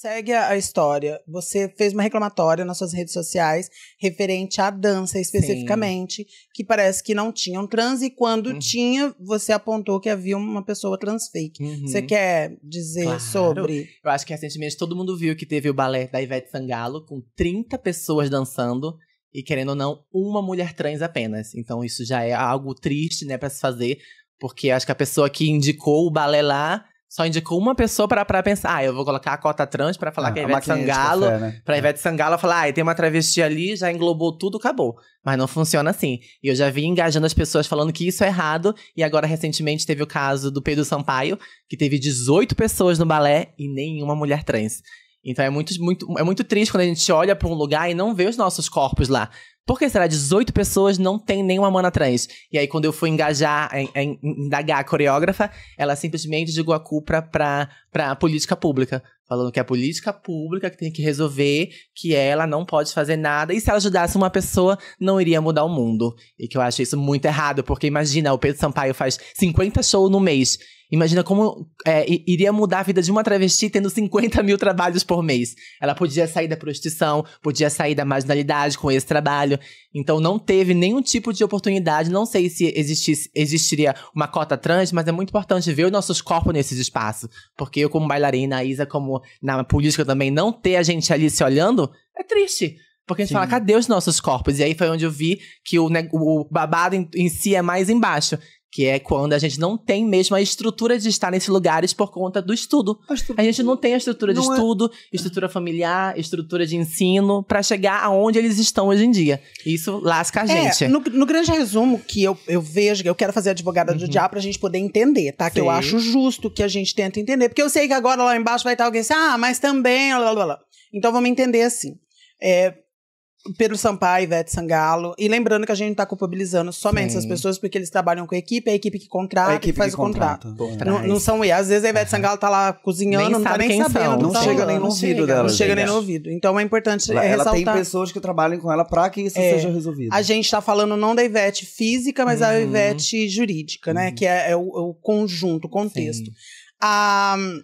Segue a história. Você fez uma reclamatória nas suas redes sociais referente à dança especificamente, Sim. que parece que não tinha um trans e quando uhum. tinha, você apontou que havia uma pessoa trans fake. Uhum. Você quer dizer claro. sobre? Eu acho que recentemente todo mundo viu que teve o balé da Ivete Sangalo com 30 pessoas dançando e querendo ou não, uma mulher trans apenas. Então isso já é algo triste, né, para se fazer, porque acho que a pessoa que indicou o balé lá só indicou uma pessoa para pensar, ah, eu vou colocar a cota trans para falar ah, que é Ivete Sangalo, café, né? pra é. Ivete Sangalo falar, ah, tem uma travesti ali, já englobou tudo, acabou. Mas não funciona assim. E eu já vi engajando as pessoas falando que isso é errado, e agora recentemente teve o caso do Pedro Sampaio, que teve 18 pessoas no balé e nenhuma mulher trans. Então é muito, muito, é muito triste quando a gente olha para um lugar e não vê os nossos corpos lá. Por que será 18 pessoas não tem nenhuma mana trans? E aí, quando eu fui engajar, em, em, indagar a coreógrafa, ela simplesmente jogou a culpa pra, pra política pública. Falando que é a política pública que tem que resolver, que ela não pode fazer nada, e se ela ajudasse uma pessoa, não iria mudar o mundo. E que eu acho isso muito errado, porque imagina, o Pedro Sampaio faz 50 shows no mês. Imagina como é, iria mudar a vida de uma travesti tendo 50 mil trabalhos por mês. Ela podia sair da prostituição, podia sair da marginalidade com esse trabalho. Então não teve nenhum tipo de oportunidade. Não sei se existisse, existiria uma cota trans, mas é muito importante ver os nossos corpos nesses espaços. Porque eu, como bailarina, a Isa, como na política também, não ter a gente ali se olhando é triste. Porque a gente Sim. fala, cadê os nossos corpos? E aí foi onde eu vi que o, o babado em, em si é mais embaixo. Que é quando a gente não tem mesmo a estrutura de estar nesses lugares por conta do estudo. A, estrutura... a gente não tem a estrutura de não é estudo, é... estrutura familiar, estrutura de ensino, para chegar aonde eles estão hoje em dia. Isso lasca a é, gente. É, no, no, grande resumo que eu, eu vejo, eu quero fazer advogada uhum. do diabo pra gente poder entender, tá? Que eu acho justo que a gente tenta entender. Porque eu sei que agora lá embaixo vai estar alguém assim, ah, mas também, blá, blá, blá. Então vamos entender assim. É, Pedro Sampaio, Ivete Sangalo. E lembrando que a gente não tá culpabilizando somente Sim. essas pessoas, porque eles trabalham com a equipe, é a equipe que contrata, a equipe que faz que o contrato. Não, não, são e Às vezes a Ivete Sangalo tá lá cozinhando, nem não tá nem sabendo. Não, tá chega nem no ouvido dela. Não chega nem no ouvido. Então é importante ela, ressaltar. Ela tem pessoas que trabalham com ela para que isso é, seja resolvido. A gente tá falando não da Ivete física, mas uhum. da Ivete jurídica, né? Uhum. Que é, é, o, é o, conjunto, o contexto. Sim. A... Ah,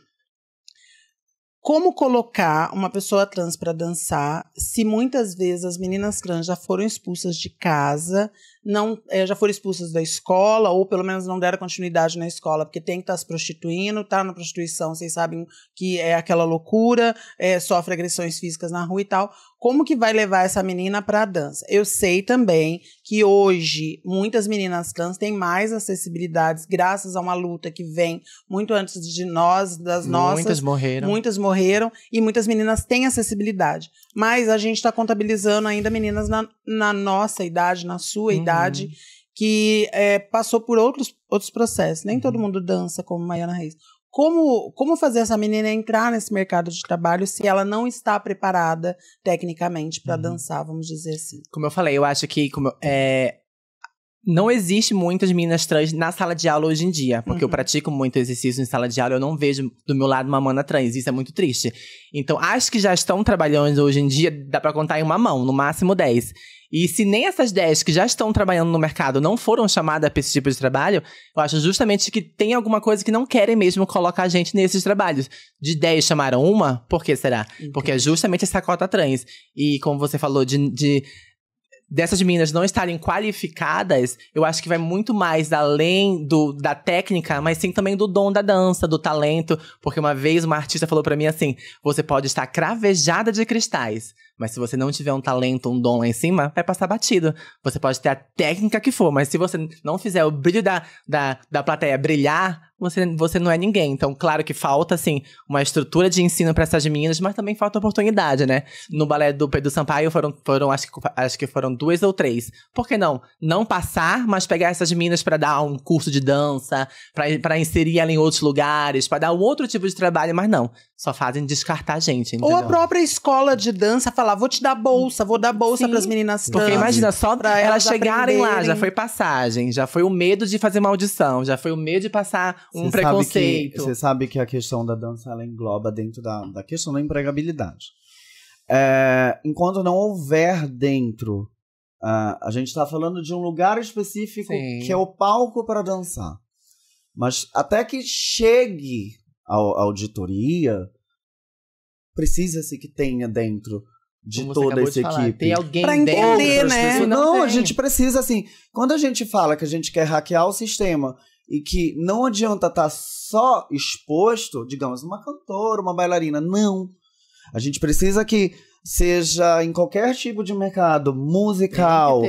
como colocar uma pessoa trans para dançar se muitas vezes as meninas trans já foram expulsas de casa não é, já foram expulsas da escola, ou pelo menos não deram continuidade na escola, porque tem que estar tá se prostituindo, tá na prostituição, vocês sabem que é aquela loucura, é, sofre agressões físicas na rua e tal. Como que vai levar essa menina para a dança? Eu sei também que hoje muitas meninas trans têm mais acessibilidades graças a uma luta que vem muito antes de nós, das nossas. Muitas morreram. Muitas morreram e muitas meninas têm acessibilidade. Mas a gente está contabilizando ainda meninas na, na nossa idade, na sua uhum. idade Uhum. Que é, passou por outros, outros processos. Nem todo uhum. mundo dança como Maiana Reis como, como fazer essa menina entrar nesse mercado de trabalho se ela não está preparada tecnicamente para uhum. dançar, vamos dizer assim. Como eu falei, eu acho que como, é, não existe muitas meninas trans na sala de aula hoje em dia, porque uhum. eu pratico muito exercício em sala de aula, eu não vejo do meu lado uma mana trans, isso é muito triste. Então, as que já estão trabalhando hoje em dia, dá para contar em uma mão, no máximo 10. E se nem essas 10 que já estão trabalhando no mercado não foram chamadas para esse tipo de trabalho, eu acho justamente que tem alguma coisa que não querem mesmo colocar a gente nesses trabalhos. De 10 chamaram uma, por que será? Entendi. Porque é justamente essa cota trans. E como você falou de, de dessas meninas não estarem qualificadas, eu acho que vai muito mais além do, da técnica, mas sim também do dom da dança, do talento. Porque uma vez uma artista falou para mim assim: você pode estar cravejada de cristais, mas se você não tiver um talento, um dom lá em cima, vai passar batido. Você pode ter a técnica que for, mas se você não fizer o brilho da, da, da plateia brilhar, você, você não é ninguém. Então, claro que falta, assim, uma estrutura de ensino para essas meninas, mas também falta oportunidade, né? No balé do Pedro Sampaio foram, foram acho, que, acho que foram duas ou três. Por que não? Não passar, mas pegar essas meninas para dar um curso de dança, para inserir ela em outros lugares, para dar um outro tipo de trabalho, mas não. Só fazem descartar a gente. Entendeu? Ou a própria escola de dança falar: vou te dar bolsa, vou dar bolsa para as meninas Porque imagina, só pra elas, chegarem aprenderem. lá, já foi passagem, já foi o medo de fazer maldição, já foi o medo de passar um preconceito. Sabe que, você sabe que a questão da dança ela engloba dentro da, da questão da empregabilidade. É, enquanto não houver dentro, uh, a gente está falando de um lugar específico Sim. que é o palco para dançar. Mas até que chegue a, a auditoria, precisa-se que tenha dentro de Como toda essa de equipe. Tem alguém pra entender, né? Não, não a gente precisa, assim, quando a gente fala que a gente quer hackear o sistema e que não adianta estar tá só exposto, digamos, uma cantora, uma bailarina. Não. A gente precisa que seja em qualquer tipo de mercado musical,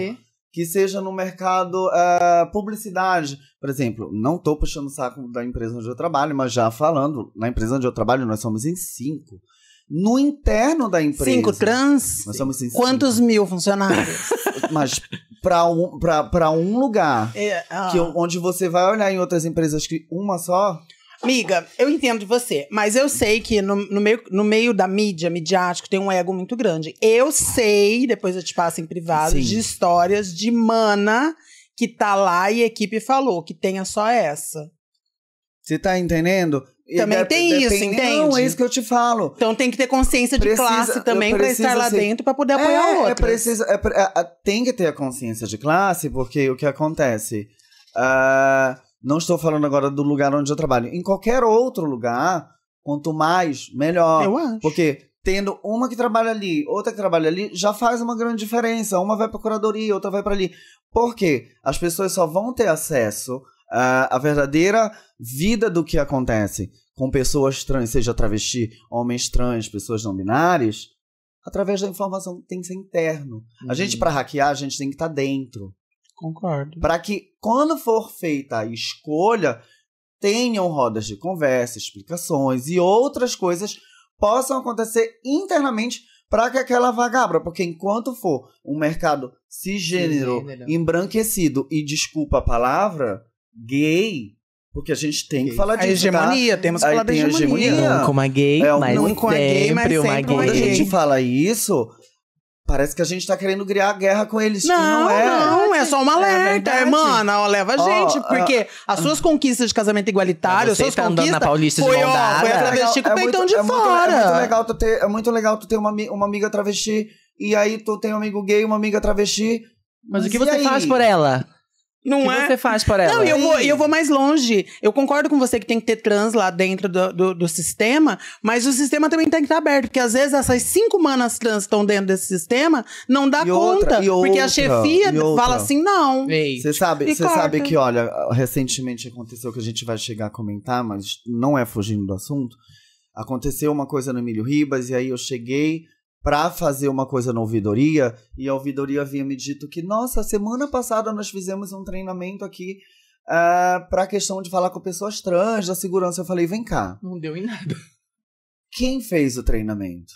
que, seja no mercado uh, publicidade. Por exemplo, não estou puxando o saco da empresa onde eu trabalho, mas já falando, na empresa onde eu trabalho nós somos em cinco no interno da empresa. Cinco trans? Nós somos cinco. Quantos mil funcionários? Mas para um, um lugar é, ah. que, onde você vai olhar em outras empresas que uma só. Amiga, eu entendo de você, mas eu sei que no, no, meio, no meio da mídia, midiático, tem um ego muito grande. Eu sei, depois eu te passo em privado, Sim. de histórias de mana que tá lá e a equipe falou que tenha só essa. Você tá entendendo? Também de, tem isso, entende? Não, é isso que eu te falo. Então tem que ter consciência de classe também para estar lá assim, dentro para poder apoiar é, o outro. É preciso, é, é, tem que ter a consciência de classe, porque o que acontece? Uh, não estou falando agora do lugar onde eu trabalho. Em qualquer outro lugar, quanto mais, melhor. Eu acho. Porque tendo uma que trabalha ali, outra que trabalha ali, já faz uma grande diferença. Uma vai para a curadoria, outra vai para ali. Por quê? As pessoas só vão ter acesso uh, a verdadeira vida do que acontece com pessoas trans, seja travesti, homens trans, pessoas não binárias, através da informação tem que ser interno. Uhum. A gente, para hackear, a gente tem que estar tá dentro. Concordo. Para que, quando for feita a escolha, tenham rodas de conversa, explicações e outras coisas possam acontecer internamente para que aquela vagabra, porque enquanto for um mercado cisgênero, cisgênero, embranquecido e desculpa a palavra, gay, porque a gente tem que falar disso. A tá? hegemonia, tá? temos que Aí falar da hegemonia. hegemonia. Nunca uma gay, é, mas nunca sempre, gay, mas sempre uma gay. Quando a gente fala isso, Parece que a gente tá querendo criar guerra com eles. Não, não é. Não, é só uma é alerta, é Ó, leva a gente. Oh, porque uh, as suas conquistas de casamento igualitário, as suas tá conquistas... na Paulista foi, de Foi a é travesti com é o peitão muito, de é, é fora. Muito, é, muito legal tu ter, é muito legal tu ter uma, uma amiga travesti. E aí tu tem um amigo gay, uma amiga travesti. Mas, Mas o que você aí? faz por ela? Não que é. você faz para ela. Não, eu vou, eu vou mais longe. Eu concordo com você que tem que ter trans lá dentro do, do, do sistema, mas o sistema também tem que estar tá aberto, porque às vezes essas cinco manas trans estão dentro desse sistema, não dá e conta. Outra, porque outra, a chefia fala assim, não. Você sabe, você sabe que, olha, recentemente aconteceu que a gente vai chegar a comentar, mas não é fugindo do assunto. Aconteceu uma coisa no Emílio Ribas, e aí eu cheguei para fazer uma coisa na ouvidoria e a ouvidoria havia me dito que, nossa, semana passada nós fizemos um treinamento aqui uh, eh, para a questão de falar com pessoas trans, da segurança. Eu falei, vem cá. Não deu em nada. Quem fez o treinamento?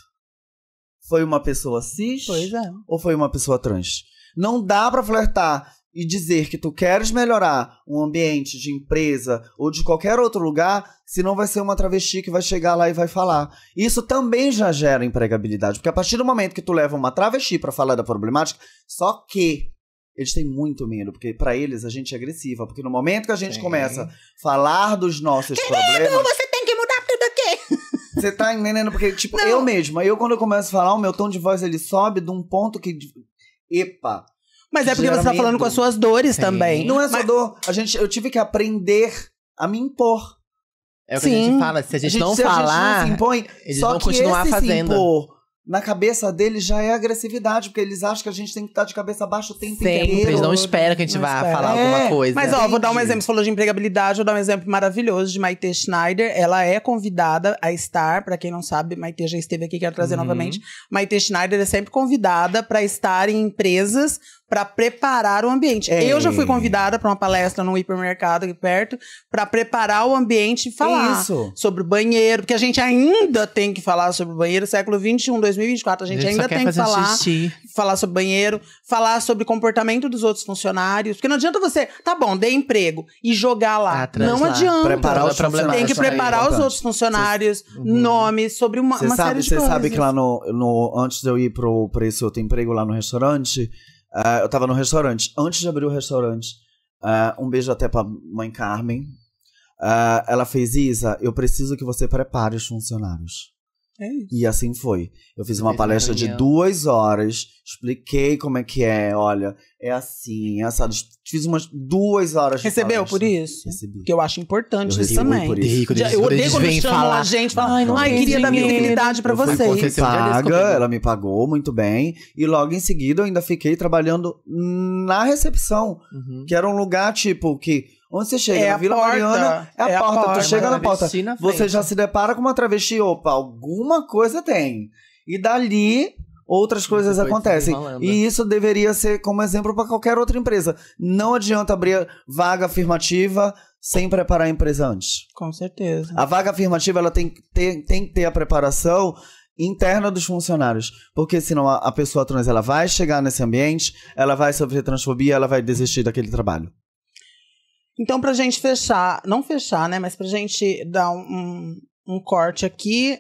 Foi uma pessoa cis? Pois é. Ou foi uma pessoa trans? Não dá para flertar e dizer que tu queres melhorar um ambiente de empresa ou de qualquer outro lugar, senão vai ser uma travesti que vai chegar lá e vai falar. Isso também já gera empregabilidade, porque a partir do momento que tu leva uma travesti para falar da problemática, só que eles têm muito medo, porque para eles a gente é agressiva, porque no momento que a gente começa a falar dos nossos Querido, problemas, você tem que mudar tudo aqui. Você tá entendendo? Porque, tipo, Não. eu mesma, eu quando eu começo a falar, o meu tom de voz ele sobe de um ponto que. Tipo, epa! Mas é porque você tá falando com as suas dores Sim. também. Não é só Mas... dor. A gente, eu tive que aprender a me impor. É o que Sim. a gente fala. Se a gente, a gente não se falar, a gente não se impõe, eles só vão que continuar esse fazendo. Se impor, na cabeça deles já é agressividade, porque eles acham que a gente tem que estar de cabeça baixa o tempo Sempre, inteiro. Eles não esperam que a gente não vá espera. falar é, alguma coisa. Mas, ó, vou dar um exemplo. Você falou de empregabilidade, vou dar um exemplo maravilhoso de Maite Schneider. Ela é convidada a estar, para quem não sabe, Maite já esteve aqui, quero trazer uhum. novamente. Maite Schneider é sempre convidada para estar em empresas para preparar o ambiente. É eu já fui convidada para uma palestra num hipermercado aqui perto para preparar o ambiente e falar Isso. sobre o banheiro, porque a gente ainda tem que falar sobre o banheiro, século 21, 2024, a gente, a gente ainda tem que falar, assistir. falar sobre banheiro, falar sobre comportamento dos outros funcionários, porque não adianta você, tá bom, dê emprego e jogar lá. Atrás, não lá. adianta. Preparar os funcionários. Tem que preparar aí, os outros funcionários, cês, uhum. nomes, sobre uma, uma sabe, série de coisas. Você sabe que lá no, no antes de eu ir para esse outro emprego lá no restaurante, Uh, eu tava no restaurante. Antes de abrir o restaurante, uh, um beijo até pra mãe Carmen. Uh, ela fez, Isa, eu preciso que você prepare os funcionários. É e assim foi. Eu fiz uma palestra de duas horas, expliquei como é que é. Olha, é assim, é assado. Fiz umas duas horas Recebeu por isso? Recebi. Que eu acho importante eu isso também. Por isso. eu odeio quando chamam falar. a gente falam, ai, não ai, queria dar minha dignidade pra vocês. Paga, ela me pagou muito bem. E logo em seguida eu ainda fiquei trabalhando na recepção, uhum. que era um lugar tipo que. Onde você chega? É na Vila porta. Mariana, é a, é porta. a porta. Tu chega na porta. Você já se depara com uma travesti. Opa, alguma coisa tem. E dali outras coisas acontecem. E isso deveria ser como exemplo para qualquer outra empresa. Não adianta abrir vaga afirmativa sem preparar a empresa antes. Com certeza. A vaga afirmativa ela tem, tem, tem que ter a preparação interna dos funcionários, porque senão a, a pessoa trans ela vai chegar nesse ambiente, ela vai sofrer transfobia, ela vai desistir daquele trabalho. Então, pra gente fechar, não fechar, né, mas pra gente dar um, um corte aqui,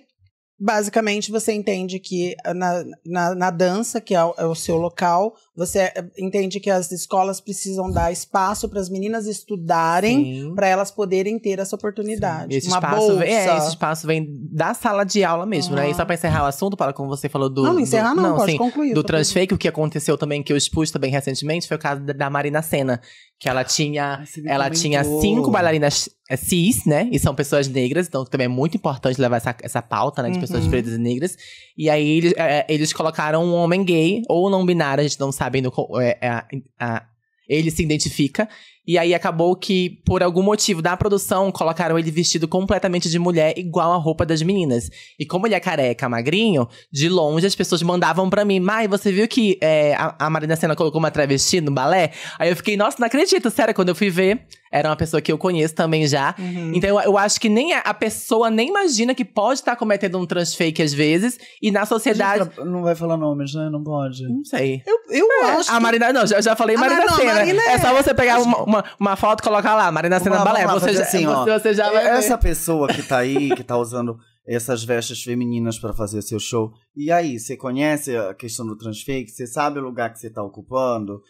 basicamente você entende que na, na, na dança, que é o, é o, seu local, você eh, entende que as escolas precisam dar espaço para as meninas estudarem, para elas poderem ter essa oportunidade. Esse Uma espaço, é, bolsa. É, esse espaço vem da sala de aula mesmo, uhum. né? E só ah. para encerrar o assunto, para como você falou do. Não, do, encerrar não, não pode assim, concluir. Do transfake, o que aconteceu também, que eu expus também recentemente, foi o caso da Marina Senna que ela tinha, ela tinha cinco bailarinas eh, cis, né? E são pessoas negras, então também é muito importante levar essa, essa pauta, né? De uhum. pessoas pretas e negras. E aí eles, é, eles colocaram um homem gay ou não binário, a gente não sabe sabem é, é a, a, ele se identifica. E aí acabou que, por algum motivo da produção, colocaram ele vestido completamente de mulher, igual a roupa das meninas. E como ele é careca, magrinho, de longe as pessoas mandavam para mim, Mai, você viu que é, a, a Marina Senna colocou uma travesti no balé? Aí eu fiquei, nossa, não acredito, sério, quando eu fui ver, era uma pessoa que eu conheço também já. Uhum. Então eu, eu, acho que nem a, a, pessoa nem imagina que pode estar tá cometendo um transfake às vezes. E na sociedade. não vai falar nomes, né? Não pode. Não sei. Eu, eu é, acho. A Marina. Não, já, já falei ah, a Marina cena Senna. é... é... só é. você pegar uma, uma, uma foto e colocar lá, Marina Senna Balé. Você, já, assim, ó, você já é, vai. Essa ver. pessoa que tá aí, que tá usando essas vestes femininas para fazer seu show. E aí, você conhece a questão do transfake? Você sabe o lugar que você está ocupando?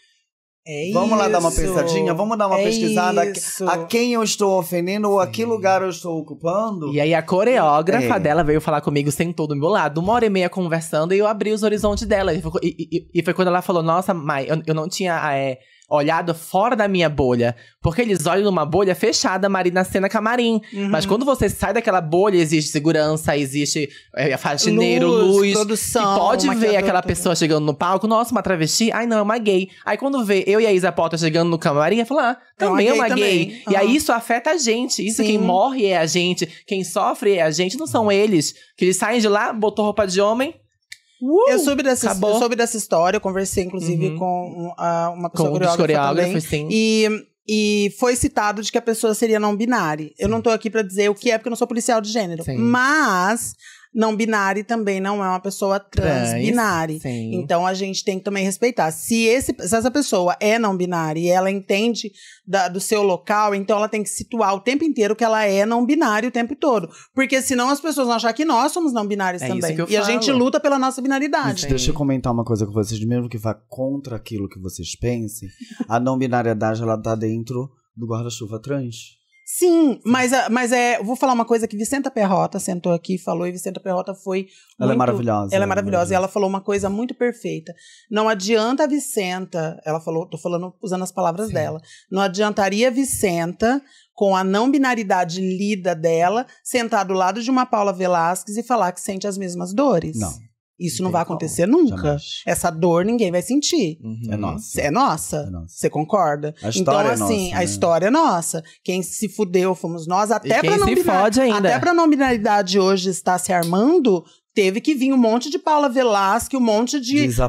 É Vamos isso. lá dar uma pensadinha? Vamos dar uma é pesquisada isso. a quem eu estou ofendendo ou a que lugar eu estou ocupando? E aí a coreógrafa é. dela veio falar comigo, sentou do meu lado, uma hora e meia conversando, e eu abri os horizontes dela. E, e, e foi quando ela falou, nossa, mãe, eu, eu não tinha... É, olhado fora da minha bolha. Porque eles olham numa bolha fechada, Marina Cena Camarim. Uhum. Mas quando você sai daquela bolha, existe segurança, existe é, é faxineiro, luz, luz produção. E pode ver aquela também. pessoa chegando no palco, nossa, uma travesti, ai não, é uma gay. Aí quando vê eu e a Isa Potter chegando no camarim, fala, ah, é também é uma, é uma gay. gay. Uhum. E aí isso afeta a gente. Isso Sim. quem morre é a gente, quem sofre é a gente, não são eles. Que eles saem de lá, botou roupa de homem, Uh, eu, soube dessa, eu soube dessa história, eu conversei inclusive uhum. com uh, uma pessoa com coreógrafa, coreógrafa também, E, e foi citado de que a pessoa seria não binária. Eu não tô aqui para dizer o que é, porque eu não sou policial de gênero. Sim. Mas não binário também não é uma pessoa trans, binária. Então a gente tem que também respeitar. Se, esse, se essa pessoa é não binária e ela entende da, do seu local, então ela tem que situar o tempo inteiro que ela é não binária o tempo todo. Porque senão as pessoas vão achar que nós somos não binários é também. e falo. a gente luta pela nossa binaridade. Deixa eu comentar uma coisa com vocês, mesmo que vá contra aquilo que vocês pensem, a não binariedade ela tá dentro do guarda-chuva trans. Sim, mas, mas é. Vou falar uma coisa que Vicenta Perrota sentou aqui falou, e Vicenta Perrota foi. Ela é maravilhosa. Ela é maravilhosa. E ela falou uma coisa muito perfeita. Não adianta a Vicenta, ela falou, tô falando usando as palavras Sim. dela. Não adiantaria a Vicenta, com a não binaridade lida dela, sentar do lado de uma Paula Velasquez e falar que sente as mesmas dores. Não. Isso não vai acontecer nunca. Jamais. Essa dor ninguém vai sentir. Uhum. É nossa. É nossa. É Você concorda? A história então, é assim, é nossa, a né? história é nossa. Quem se fudeu fomos nós. Até e pra não Até pra nominalidade hoje estar se armando, Teve que vir um monte de Paula Velasque, um monte de Isa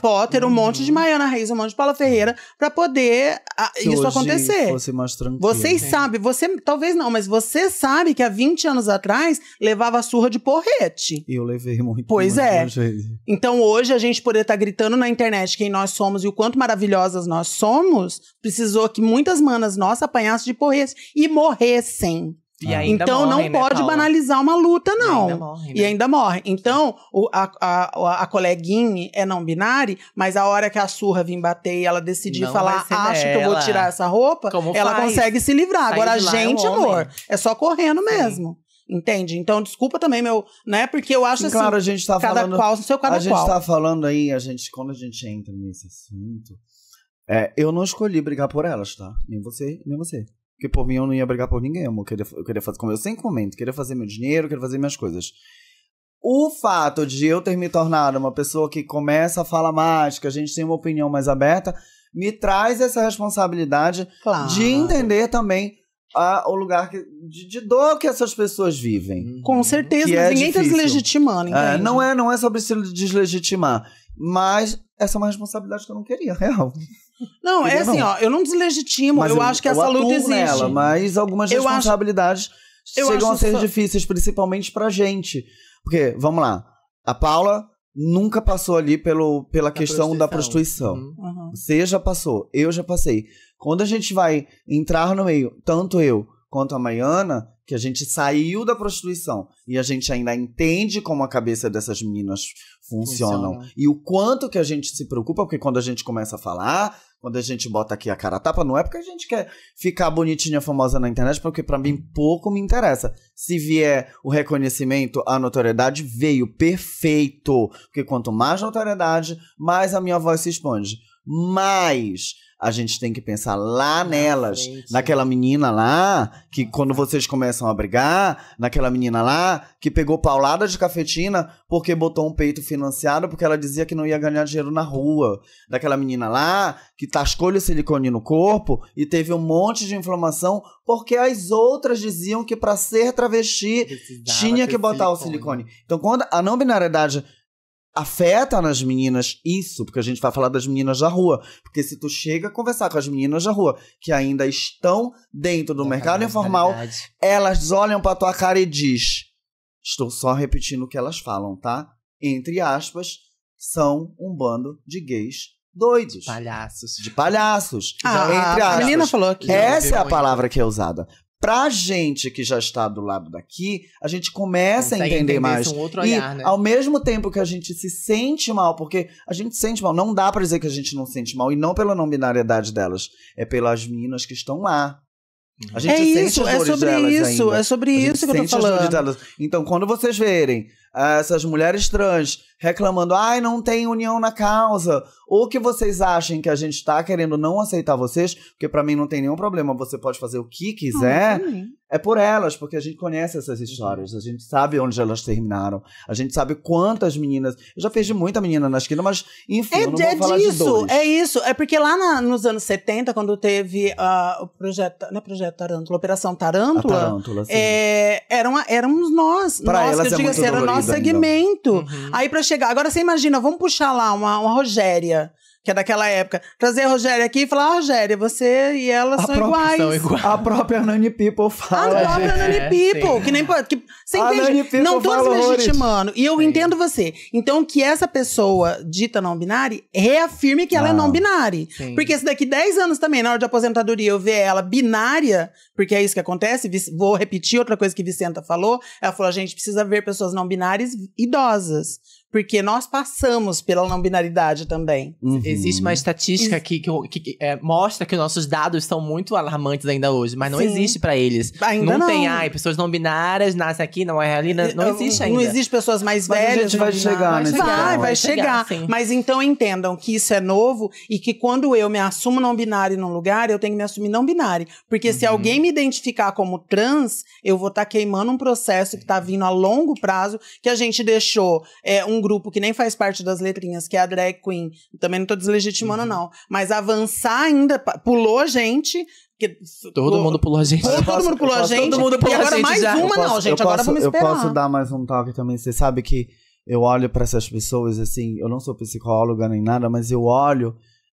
Potter, uhum. um monte de uhum. Maiana Reis, um monte de Paula Ferreira, para poder a, ah, isso acontecer. Fosse mais tranquilo. Vocês é. sabem, você talvez não, mas você sabe que há 20 anos atrás levava surra de porrete. Eu levei muito. Pois muito, é. Muito. Então hoje a gente poder estar tá gritando na internet quem nós somos e o quanto maravilhosas nós somos, precisou que muitas manas nossas apanhassem de porrete e morressem então não né, pode banalizar uma luta, não. E ainda morre. Né? E ainda morre. Então, o, a, a, a, coleguinha é não binária, mas a hora que a surra vir bater e ela decidir não falar, acho dela. que eu vou tirar essa roupa, Como ela faz? consegue se livrar. Sai Agora, a gente, é um amor, é só correndo Sim. mesmo. Entende? Então, desculpa também, meu. Né? Porque eu acho assim. Claro, a gente tá cada falando, qual no seu cada A gente qual. tá falando aí, a gente, quando a gente entra nesse assunto, é, eu não escolhi brigar por elas, tá? Nem você, nem você. Porque por mim eu não ia brigar por ninguém, amor. Eu queria, eu queria fazer, como eu sempre comento, queria fazer meu dinheiro, queria fazer minhas coisas. O fato de eu ter me tornado uma pessoa que começa a falar mais, que a gente tem uma opinião mais aberta, me traz essa responsabilidade claro. de entender também a, o lugar que, de, de, dor que essas pessoas vivem. Uhum. Com certeza, é ninguém está deslegitimando. É, não, é, não é sobre se deslegitimar, mas essa é uma responsabilidade que eu não queria, real. Não, Queria é assim, não. ó, eu não deslegitimo, eu, eu, acho que eu essa luta existe. Nela, mas algumas eu responsabilidades acho, chegam a ser só... difíceis, principalmente pra gente. Porque, vamos lá, a Paula nunca passou ali pelo, pela questão prostituição. da prostituição. Uhum. Você já passou, eu já passei. Quando a gente vai entrar no meio, tanto eu quanto a Maiana, que a gente saiu da prostituição e a gente ainda entende como a cabeça dessas meninas funcionam Funciona. e o quanto que a gente se preocupa, porque quando a gente começa a falar, quando a gente bota aqui a cara a tapa, não é porque a gente quer ficar bonitinha, famosa na internet, porque para mim pouco me interessa. Se vier o reconhecimento, a notoriedade veio perfeito, porque quanto mais notoriedade, mais a minha voz se expande. Mas a gente tem que pensar lá nelas. Gente. Naquela menina lá, que quando vocês começam a brigar, naquela menina lá, que pegou paulada de cafetina porque botou um peito financiado porque ela dizia que não ia ganhar dinheiro na rua. Daquela menina lá, que tascou-lhe silicone no corpo e teve um monte de inflamação porque as outras diziam que para ser travesti Precisava tinha que botar silicone. o silicone. Então, quando a não binariedade afeta nas meninas isso, porque a gente vai falar das meninas da rua. Porque se tu chega a conversar com as meninas da rua, que ainda estão dentro do mercado informal, elas olham pra tua cara e diz: Estou só repetindo o que elas falam, tá? Entre aspas, são um bando de gays doidos. Palhaços. De palhaços. Ah, a menina falou que. Essa é a palavra que é usada pra gente que já está do lado daqui, a gente começa a entender, entender mais. Um outro olhar, e né? ao mesmo tempo que a gente se sente mal, porque a gente sente mal, não dá para dizer que a gente não sente mal, e não pela não binariedade delas, é pelas meninas que estão lá. A uhum. gente é sente isso, os é sobre isso, ainda. é sobre isso que eu tô falando. Então, quando vocês verem essas mulheres trans reclamando, ai, não tem união na causa. Ou que vocês achem que a gente está querendo não aceitar vocês, porque para mim não tem nenhum problema, você pode fazer o que quiser. Não, é por elas, porque a gente conhece essas histórias, a gente sabe onde elas terminaram, a gente sabe quantas meninas. Eu já fiz de muita menina na esquina, mas enfim, é, eu não vou é falar disso, de dores. É isso, é porque lá na, nos anos 70, quando teve uh, o projeto, não é projeto Tarântula, Operação Tarântula, a tarântula sim. É, eram, éramos nós, pra nós, elas que eu é digo assim, eram nós segmento. Uhum. Aí para chegar. Agora você imagina, vamos puxar lá uma, uma Rogéria que é daquela época, trazer a Rogéria aqui e falar, Rogério ah, Rogéria, você e ela são iguais. são iguais. A própria Nani People fala. A própria gente. É, Nani People, é, que nem que você a entende, não tô deslegitimando. E eu sim. entendo você. Então que essa pessoa dita não binária reafirme que ela ah, é não binária. Porque se daqui 10 anos também, na hora de aposentadoria, eu ver ela binária, porque é isso que acontece, vou repetir outra coisa que Vicenta falou, ela falou, a gente precisa ver pessoas não binárias idosas porque nós passamos pela não binaridade também. Uhum. Existe uma estatística que, que, que é, mostra que nossos dados são muito alarmantes ainda hoje, mas não Sim. existe para eles. Ainda não, não tem, ai, pessoas não binárias nascem aqui, não é ali, não, é, não existe ainda. Não existe pessoas mais mas velhas. A gente vai chegar, vai chegar, vai, vai, vai chegar. chegar mas então entendam que isso é novo e que quando eu me assumo não binário num lugar, eu tenho que me assumir não binário, porque uhum. se alguém me identificar como trans, eu vou estar tá queimando um processo que está vindo a longo prazo que a gente deixou é, um grupo que nem faz parte das letrinhas, que é a drag queen, também não tô deslegitimando, uhum. não. Mas avançar ainda, pulou gente, que, todo, pô, mundo pulou a gente. Posso, todo mundo pulou posso, a gente. Todo mundo pulou e agora a gente mais já. uma, posso, não, gente. Agora vamos esperar. Eu posso dar mais um toque também. Você sabe que eu olho para essas pessoas assim. Eu não sou psicóloga nem nada, mas eu olho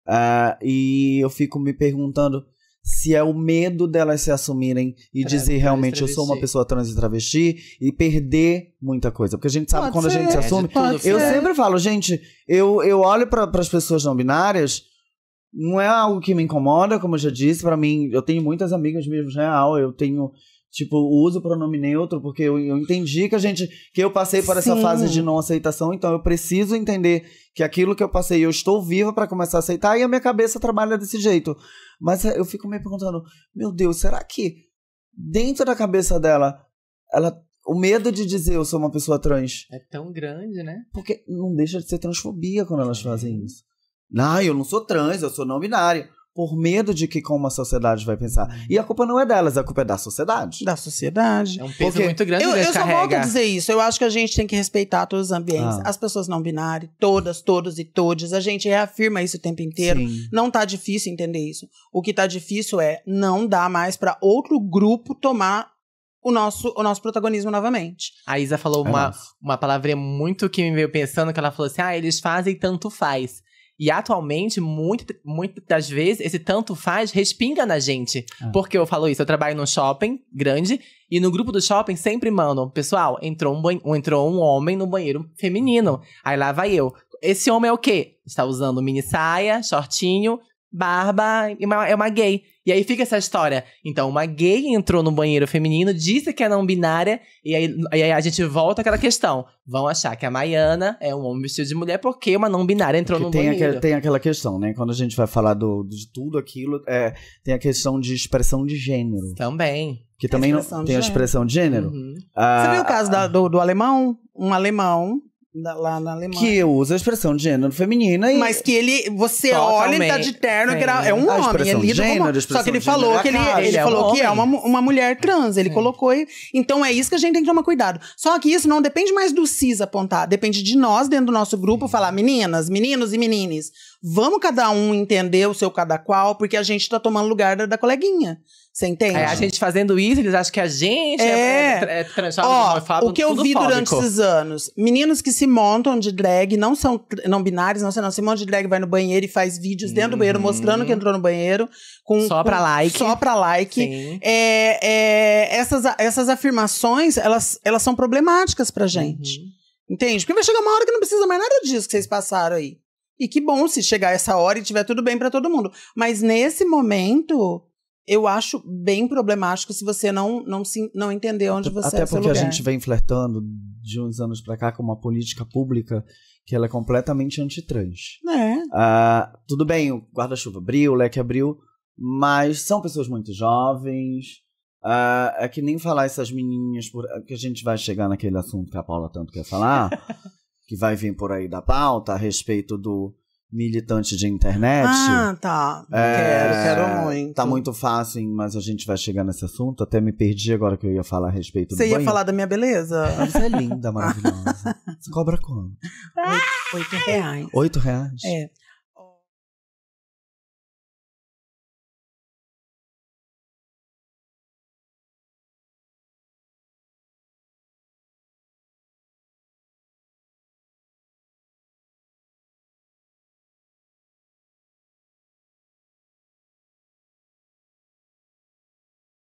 uh, e eu fico me perguntando se é o medo delas se assumirem e dizer realmente eu sou uma pessoa trans e travesti e perder muita coisa. Porque a gente sabe pode quando ser, a gente se assume. Eu ser. sempre falo, gente, eu, eu olho para as pessoas não binárias, não é algo que me incomoda, como eu já disse, para mim, eu tenho muitas amigas mesmo, é real, eu tenho. Tipo, uso o pronome neutro, porque eu, eu entendi que a gente. que eu passei por Sim. essa fase de não aceitação, então eu preciso entender que aquilo que eu passei, eu estou viva para começar a aceitar, e a minha cabeça trabalha desse jeito. Mas é, eu fico me perguntando, meu Deus, será que dentro da cabeça dela, ela o medo de dizer eu sou uma pessoa trans é tão grande, né? Porque não deixa de ser transfobia quando elas fazem isso. Ah, eu não sou trans, eu sou não binária por medo de que como a sociedade vai pensar. E a culpa não é delas, a culpa é da sociedade. Da sociedade. É um peso Porque muito grande. Eu, eu só volto a dizer isso. Eu acho que a gente tem que respeitar todos os ambientes. Ah. As pessoas não binárias, todas, todos e todes. A gente reafirma isso o tempo inteiro. Sim. Não tá difícil entender isso. O que tá difícil é não dar mais para outro grupo tomar o nosso, o nosso protagonismo novamente. A Isa falou é uma, uma palavra muito que me veio pensando, que ela falou assim, ah, eles fazem tanto faz. E atualmente, muitas muito das vezes, esse tanto faz respinga na gente. Ah. É. Porque eu falo isso, eu trabalho num shopping grande e no grupo do shopping sempre mandam, pessoal, entrou um, entrou um homem no banheiro feminino. Aí lá vai eu. Esse homem é o quê? Está usando mini saia, shortinho, barba, é uma, é uma gay. E aí fica essa história. Então, uma gay entrou no banheiro feminino, disse que é não binária, e aí, e aí a gente volta àquela questão. Vão achar que a Maiana é um homem vestido de mulher porque uma não binária entrou porque no tem banheiro. Aquel, tem aquela questão, né? Quando a gente vai falar do, de tudo aquilo, é, tem a questão de expressão de gênero. Também. Que também não, tem a expressão de gênero. Uhum. Ah, Você viu o caso ah, da, ah. do, do alemão? Um alemão lá na Alemanha. Que usa a expressão de gênero feminina e... Mas que ele, você Totalmente. olha, ele tá de terno, que era, é um a homem, ele lida gênero, como... Só que ele falou que é ele, ele, é falou que é uma, uma mulher trans, ele colocou... Então é isso que a gente tem que tomar cuidado. Só que isso não depende mais do CIS apontar, depende de nós, dentro do nosso grupo, falar meninas, meninos e menines Vamos cada um entender o seu cada qual, porque a gente tá tomando lugar da, da coleguinha. Você entende? É, a gente fazendo isso, eles acham que a gente é, é, é, é, é Ó, falo, O que eu vi fóbico. durante esses anos: meninos que se montam de drag, não são não binários, não sei não, se montam de drag, vai no banheiro e faz vídeos dentro hum. do banheiro, uhum. mostrando que entrou no banheiro. Com, só pra com, like. Só pra like. É, é, essas, essas afirmações, elas, elas são problemáticas pra gente. Uhum. Entende? Porque vai chegar uma hora que não precisa mais nada disso que vocês passaram aí. E que bom se chegar essa hora e tiver tudo bem para todo mundo. Mas nesse momento, eu acho bem problemático se você não não se, não entender onde você está. Até é porque a gente vem flertando de uns anos para cá com uma política pública que ela é completamente antitrans. É. Ah, tudo bem, o guarda-chuva abriu, o leque abriu, mas são pessoas muito jovens. Ah, é que nem falar essas menininhas, por, que a gente vai chegar naquele assunto que a Paula tanto quer falar. que vai vir por aí da pauta a respeito do militante de internet. Ah, tá. É, quero, quero muito. Tá muito fácil, mas a gente vai chegar nesse assunto. Até me perdi agora que eu ia falar a respeito Você do Você ia banho. falar da minha beleza? Você ah, é linda, maravilhosa. Você cobra quanto? Oito, oito reais. Oito reais? É.